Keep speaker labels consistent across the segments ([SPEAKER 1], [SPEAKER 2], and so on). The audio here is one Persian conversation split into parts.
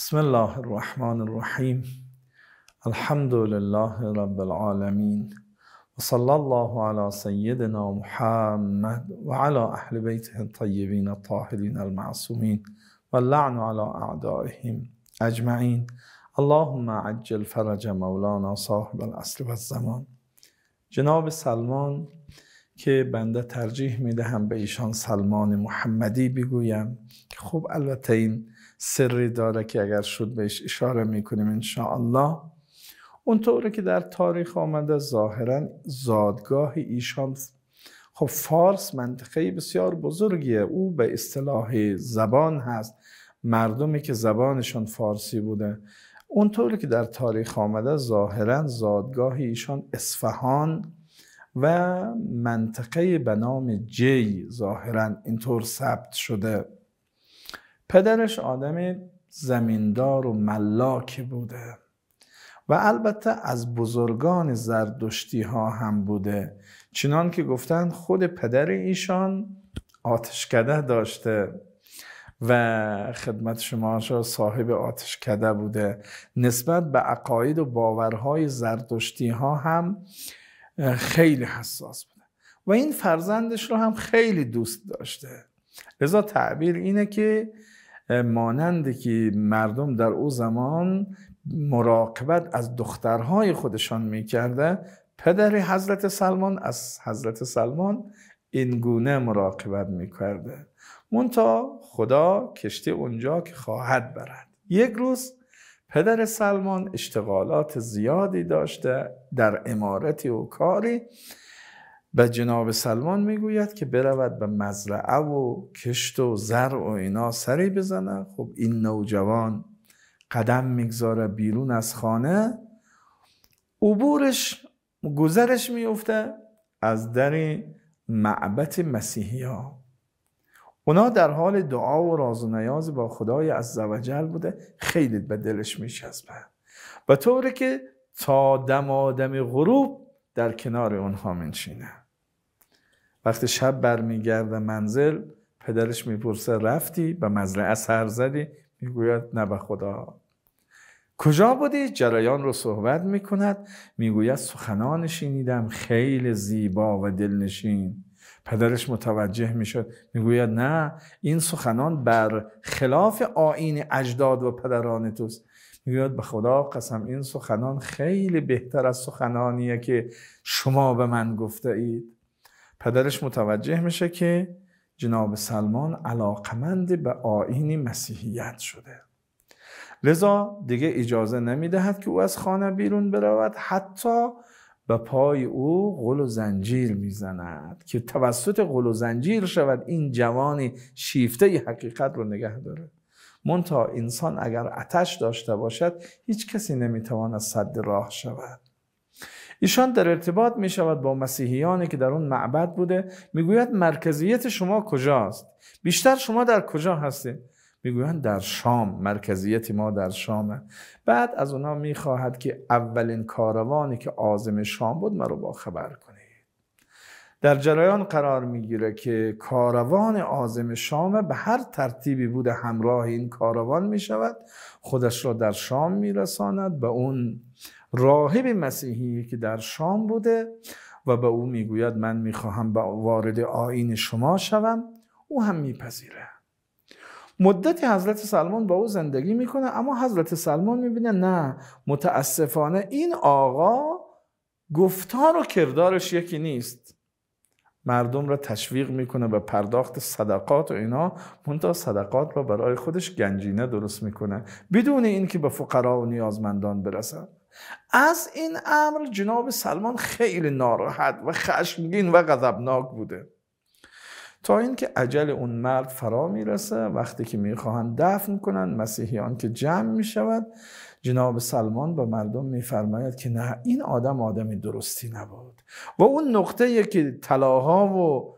[SPEAKER 1] بسم الله الرحمن الرحیم الحمد لله رب العالمین وصلى الله على سيدنا محمد وعلى أهل بيته الطيبين الطاهرين المعصومين واللعن على أعدائهم أجمعين اللهم عجل فرج مولانا صاحب الأصل والزمان جناب سلمان که بنده ترجیح میدهم به ایشان سلمان محمدی بگویم خب البته این سری داره که اگر شد بهش اشاره میکنیم انشاءالله اونطور که در تاریخ آمده ظاهرا زادگاه ایشان خب فارس منطقه بسیار بزرگیه او به اصطلاح زبان هست مردمی که زبانشان فارسی بوده اونطوری که در تاریخ آمده ظاهرا زادگاه ایشان اصفهان و منطقه به نام جی ظاهرا اینطور ثبت شده پدرش آدم زمیندار و ملاکی بوده و البته از بزرگان زردشتی ها هم بوده چنان که گفتن خود پدر ایشان آتشکده داشته و خدمت شما را صاحب آتشکده بوده نسبت به عقاید و باورهای زردشتی ها هم خیلی حساس بوده و این فرزندش رو هم خیلی دوست داشته لذا تعبیر اینه که مانند که مردم در او زمان مراقبت از دخترهای خودشان میکرده پدر حضرت سلمان از حضرت سلمان این گونه مراقبت میکرده منتها خدا کشتی اونجا که خواهد برد یک روز پدر سلمان اشتغالات زیادی داشته در امارتی و کاری به جناب سلمان میگوید که برود به مزرعه و کشت و زر و اینا سری بزنه خب این نوجوان قدم میگذاره بیرون از خانه عبورش گذرش میفته از در معبت مسیحی ها اونا در حال دعا و راز و نیاز با خدای از زوجل بوده خیلی به دلش میچسبه و طوری که تا دم آدم غروب در کنار اونها منشینه وقتی شب برمیگرده منزل پدرش میپرسه رفتی به مزرعه سر زدی میگوید نه به خدا کجا بودی؟ جریان رو صحبت میکند میگوید سخنان شنیدم خیلی زیبا و دلنشین پدرش متوجه میشد میگوید نه این سخنان بر خلاف آین اجداد و پدران توست میگوید به خدا قسم این سخنان خیلی بهتر از سخنانیه که شما به من گفته اید پدرش متوجه میشه که جناب سلمان علاقمند به آین مسیحیت شده لذا دیگه اجازه نمیدهد که او از خانه بیرون برود حتی و پای او غل و زنجیر میزند که توسط غل و زنجیر شود این جوانی شیفته حقیقت رو نگه داره مونتا انسان اگر آتش داشته باشد هیچ کسی نمیتواند صد راه شود ایشان در ارتباط می شود با مسیحیانی که در اون معبد بوده میگوید مرکزیت شما کجاست بیشتر شما در کجا هستید میگویند در شام مرکزیت ما در شامه بعد از اونا میخواهد که اولین کاروانی که آزم شام بود مرا با خبر کنید در جریان قرار میگیره که کاروان آزم شام به هر ترتیبی بوده همراه این کاروان میشود خودش را در شام میرساند به اون راهب مسیحی که در شام بوده و به او میگوید من میخواهم وارد آین شما شوم او هم میپذیره مدتی حضرت سلمان با او زندگی میکنه اما حضرت سلمان میبینه نه متاسفانه این آقا گفتار و کردارش یکی نیست مردم را تشویق میکنه به پرداخت صدقات و اینا منتها صدقات را برای خودش گنجینه درست میکنه بدون اینکه به فقرا و نیازمندان برسه. از این امر جناب سلمان خیلی ناراحت و خشمگین و غضبناک بوده تا اینکه عجل اون مرد فرا میرسه وقتی که میخواهند دفن کنند مسیحیان که جمع میشود جناب سلمان به مردم میفرماید که نه این آدم آدمی درستی نبود و اون نقطه که طلاها و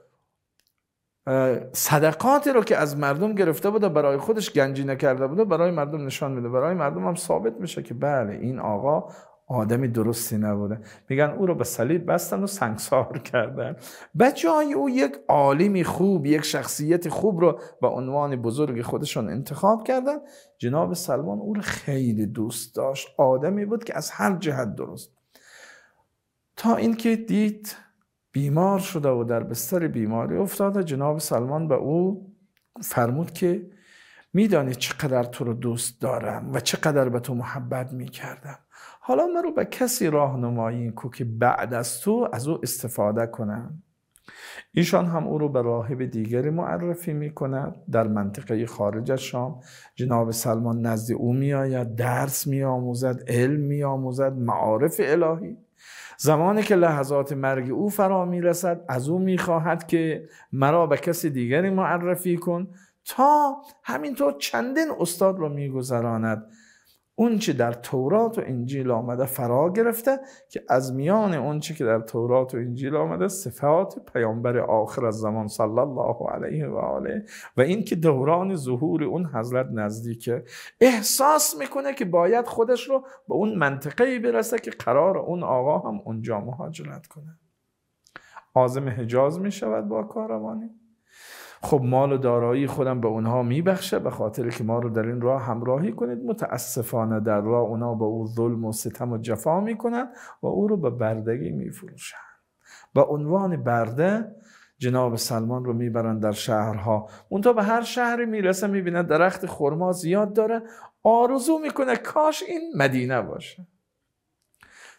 [SPEAKER 1] صدقاتی رو که از مردم گرفته بود و برای خودش گنجینه کرده بود برای مردم نشان میده برای مردم هم ثابت میشه که بله این آقا آدمی درستی نبوده میگن او رو به صلیب بستن و سنگسار کردن به جای او یک عالمی خوب یک شخصیت خوب رو به عنوان بزرگ خودشون انتخاب کردن جناب سلمان او رو خیلی دوست داشت آدمی بود که از هر جهت درست تا اینکه دید بیمار شده و در بستر بیماری افتاده جناب سلمان به او فرمود که میدانی چقدر تو رو دوست دارم و چقدر به تو محبت میکردم حالا من رو به کسی راهنمایی کو که بعد از تو از او استفاده کنم ایشان هم او رو به راهب دیگری معرفی می کند در منطقه خارج از شام جناب سلمان نزد او می آید درس می آموزد علم می آموزد معارف الهی زمانی که لحظات مرگ او فرا می رسد از او می خواهد که مرا به کسی دیگری معرفی کن تا همینطور چندین استاد رو می گذراند اون چی در تورات و انجیل آمده فرا گرفته که از میان اون که در تورات و انجیل آمده صفات پیامبر آخر از زمان صلی الله علیه و آله و این که دوران ظهور اون حضرت نزدیکه احساس میکنه که باید خودش رو به اون منطقه برسه که قرار اون آقا هم اونجا مهاجرت کنه آزم حجاز میشود با کاروانی خب مال و دارایی خودم به اونها میبخشه به خاطر که ما رو در این راه همراهی کنید متاسفانه در راه اونا به او ظلم و ستم و جفا میکنند و او رو به بردگی میفروشند به عنوان برده جناب سلمان رو میبرن در شهرها اونتا به هر شهری میرسه میبینه درخت خرما زیاد داره آرزو میکنه کاش این مدینه باشه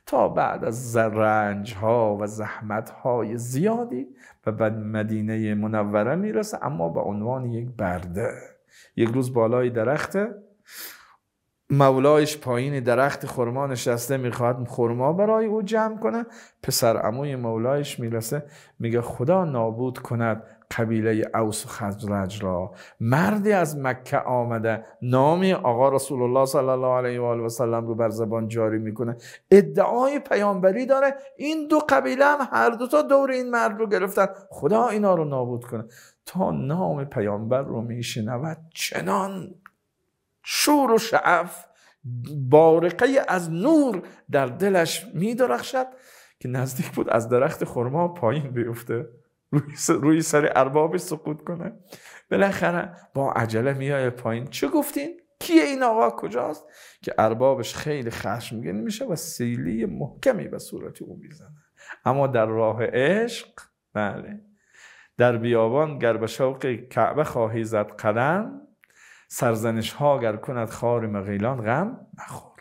[SPEAKER 1] تا بعد از رنج ها و زحمت های زیادی و به مدینه منوره میرسه اما به عنوان یک برده یک روز بالای درخته مولایش پایین درخت خرما نشسته میخواهد خرما برای او جمع کنه پسر عموی مولایش میرسه میگه خدا نابود کند قبیله اوس و خزرج را مردی از مکه آمده نام آقا رسول الله صلی الله علیه و آله سلم رو بر زبان جاری میکنه ادعای پیامبری داره این دو قبیله هم هر دو تا دور این مرد رو گرفتن خدا اینا رو نابود کنه تا نام پیامبر رو میشنود چنان شور و شعف بارقه از نور در دلش میدرخشد که نزدیک بود از درخت خرما پایین بیفته روی سر ارباب سقوط کنه بالاخره با عجله میایه پایین چه گفتین کیه این آقا کجاست که اربابش خیلی خشمگین میشه و سیلی محکمی به صورت او میزنه اما در راه عشق بله در بیابان گر به شوق کعبه خواهی زد قدم سرزنش ها گر کند خار مغیلان غم نخور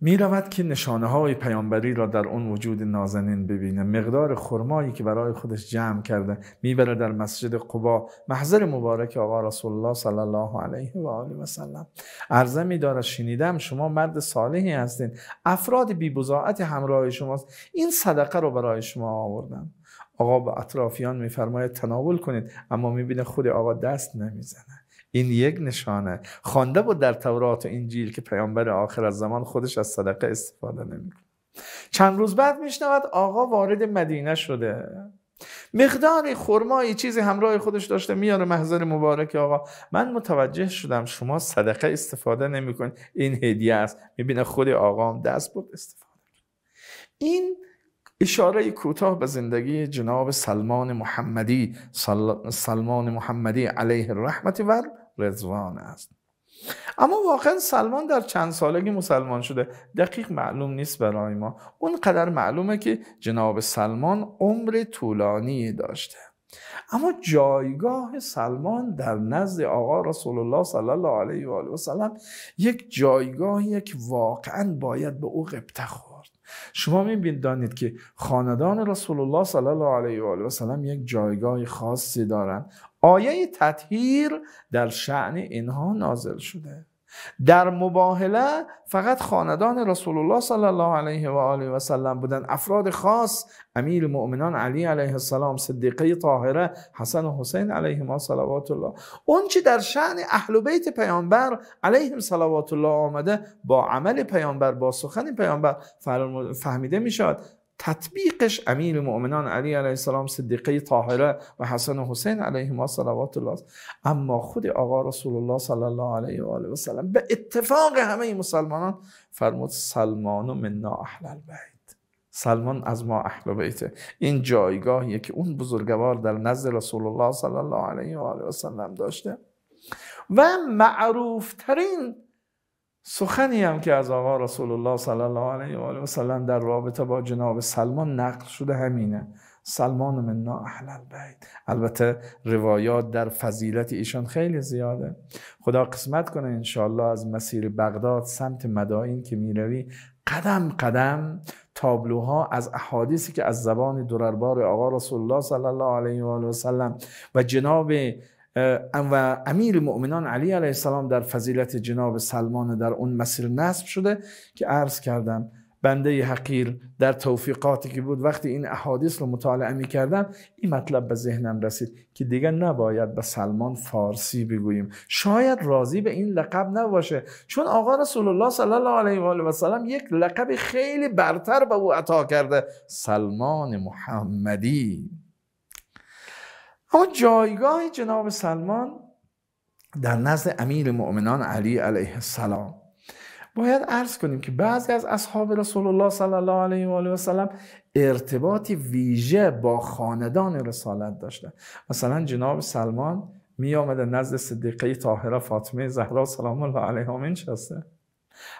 [SPEAKER 1] می رود که نشانه های پیامبری را در اون وجود نازنین ببینه مقدار خرمایی که برای خودش جمع کرده میبره در مسجد قبا محضر مبارک آقا رسول الله صلی الله علیه و آله و سلم عرضه می شنیدم شما مرد صالحی هستین افراد بزاعت همراه شماست این صدقه رو برای شما آوردم آقا به اطرافیان فرماید تناول کنید اما می بینه خود آقا دست نمیزنه این یک نشانه خوانده بود در تورات و انجیل که پیامبر آخر از زمان خودش از صدقه استفاده نمیکنه چند روز بعد میشنود آقا وارد مدینه شده مقداری خرمایی چیزی همراه خودش داشته میاره محضر مبارک آقا من متوجه شدم شما صدقه استفاده نمیکنید این هدیه است میبینه خود هم دست بود استفاده این اشاره کوتاه به زندگی جناب سلمان محمدی سلمان محمدی علیه الرحمت و رزوان است اما واقعا سلمان در چند سالگی مسلمان شده دقیق معلوم نیست برای ما اونقدر معلومه که جناب سلمان عمر طولانی داشته اما جایگاه سلمان در نزد آقا رسول الله صلی الله علیه و آله و سلم یک جایگاهی که واقعا باید به او قبطه خورد شما میبینید دانید که خاندان رسول الله صلی الله علیه و آله و سلم یک جایگاه خاصی دارند آیه تطهیر در شعن اینها نازل شده در مباهله فقط خاندان رسول الله صلی الله علیه و آله و سلم بودن افراد خاص امیر مؤمنان علی علیه السلام صدیقه طاهره حسن و حسین ما صلوات الله اون چی در شعن اهل بیت پیامبر علیهم صلوات الله آمده با عمل پیامبر با سخن پیامبر فهمیده میشد تطبیقش امیر مؤمنان علی علیه السلام صدیقه طاهره و حسن و حسین ما صلوات الله اما خود آقا رسول الله صلی الله علیه و آله و سلم به اتفاق همه مسلمانان فرمود سلمان منا اهل البیت سلمان از ما اهل بیته این جایگاهیه که اون بزرگوار در نزد رسول الله صلی الله علیه و آله و سلم داشته و معروفترین سخنی هم که از آقا رسول الله صلی الله علیه و آله و سلم در رابطه با جناب سلمان نقل شده همینه سلمان منا اهل البیت البته روایات در فضیلت ایشان خیلی زیاده خدا قسمت کنه انشاءالله از مسیر بغداد سمت مدائن که میروی قدم قدم تابلوها از احادیثی که از زبان دوربار آقا رسول الله صلی الله علیه و آله و سلم و جناب و امیر مؤمنان علی علیه السلام در فضیلت جناب سلمان در اون مسیر نصب شده که عرض کردم بنده حقیر در توفیقاتی که بود وقتی این احادیث رو مطالعه می کردم این مطلب به ذهنم رسید که دیگر نباید به سلمان فارسی بگوییم شاید راضی به این لقب نباشه چون آقا رسول الله صلی الله علیه و آله و سلم یک لقب خیلی برتر به او عطا کرده سلمان محمدی اما جایگاه جناب سلمان در نزد امیر مؤمنان علی علیه السلام باید عرض کنیم که بعضی از اصحاب رسول الله صلی الله علیه و آله و سلم ارتباطی ویژه با خاندان رسالت داشتن مثلا جناب سلمان می آمده نزد صدیقه طاهره فاطمه زهرا سلام الله علیها منشسته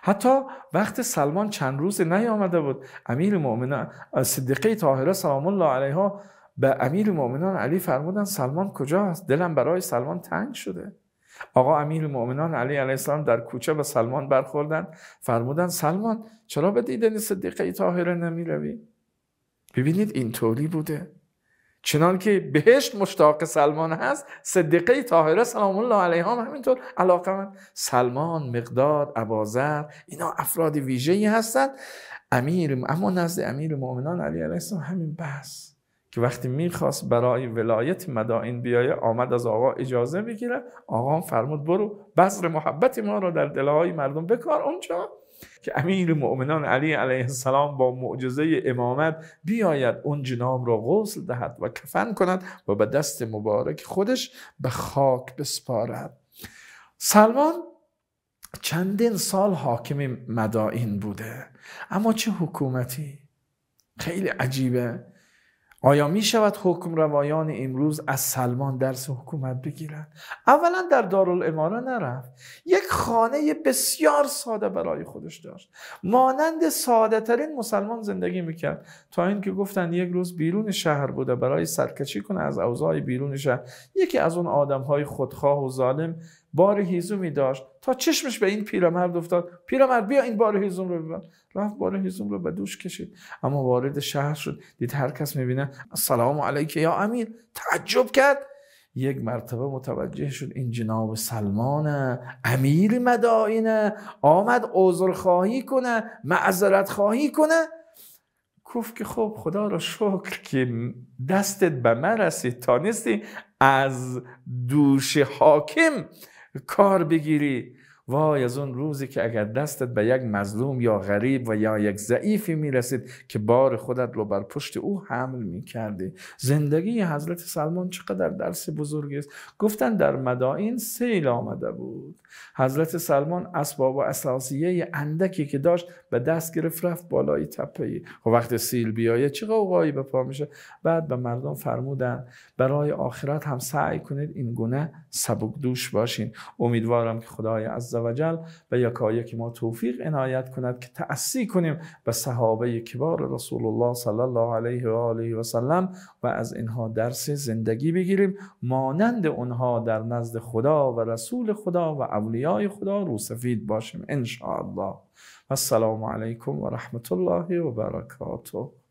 [SPEAKER 1] حتی وقت سلمان چند روز نیامده بود امیر مؤمنان صدیقه طاهره سلام الله علیها به امیر مؤمنان علی فرمودن سلمان کجاست دلم برای سلمان تنگ شده آقا امیر مؤمنان علی علیه السلام در کوچه به سلمان برخوردن فرمودن سلمان چرا به دیدن صدیقه تاهره نمی روی؟ ببینید این طوری بوده چنان که بهشت مشتاق سلمان هست صدیقه تاهره سلام الله علیها هم همینطور علاقه من سلمان مقداد عبازر اینا افراد ای هستند امیر اما نزد امیر مؤمنان علی علیه السلام همین بحث. که وقتی میخواست برای ولایت مدائن بیایه آمد از آقا اجازه بگیره آقا فرمود برو بذر محبت ما را در دلهای مردم بکار اونجا که امیر مؤمنان علی علیه السلام با معجزه امامت بیاید اون جنام را غسل دهد و کفن کند و به دست مبارک خودش به خاک بسپارد سلمان چندین سال حاکم مدائن بوده اما چه حکومتی خیلی عجیبه آیا می شود حکم روایان امروز از سلمان درس حکومت بگیرند؟ اولا در دارالاماره نرفت یک خانه بسیار ساده برای خودش داشت مانند ساده ترین مسلمان زندگی میکرد تا اینکه گفتند یک روز بیرون شهر بوده برای سرکشی کنه از اوضاع بیرون شهر یکی از اون آدم های خودخواه و ظالم بار هیزومی داشت تا چشمش به این پیرمرد افتاد پیرمرد بیا این بار هیزوم رو ببر رفت بار هیزوم رو به دوش کشید اما وارد شهر شد دید هر کس میبینه سلام علیک یا امیر تعجب کرد یک مرتبه متوجه شد این جناب سلمان امیر مدائنه آمد عذر خواهی کنه معذرت خواهی کنه گفت که خب خدا را شکر که دستت به من رسید تا نیستی از دوش حاکم کار بگیری وای از اون روزی که اگر دستت به یک مظلوم یا غریب و یا یک ضعیفی میرسید که بار خودت رو بر پشت او حمل میکردی زندگی حضرت سلمان چقدر درس بزرگی است گفتن در مدائن سیل آمده بود حضرت سلمان اسباب و اساسیه اندکی که داشت به دست گرفت رفت بالای تپه و خب وقت سیل بیایه چه قوقایی به پا میشه بعد به مردم فرمودن برای آخرت هم سعی کنید این گونه سبک دوش باشین امیدوارم که خدای عز عزوجل و که ما توفیق عنایت کند که تأسی کنیم به صحابه کبار رسول الله صلی الله علیه و آله و سلم و از اینها درس زندگی بگیریم مانند اونها در نزد خدا و رسول خدا و اولیای خدا روسفید باشیم ان الله السلام علیکم و رحمت الله و برکاته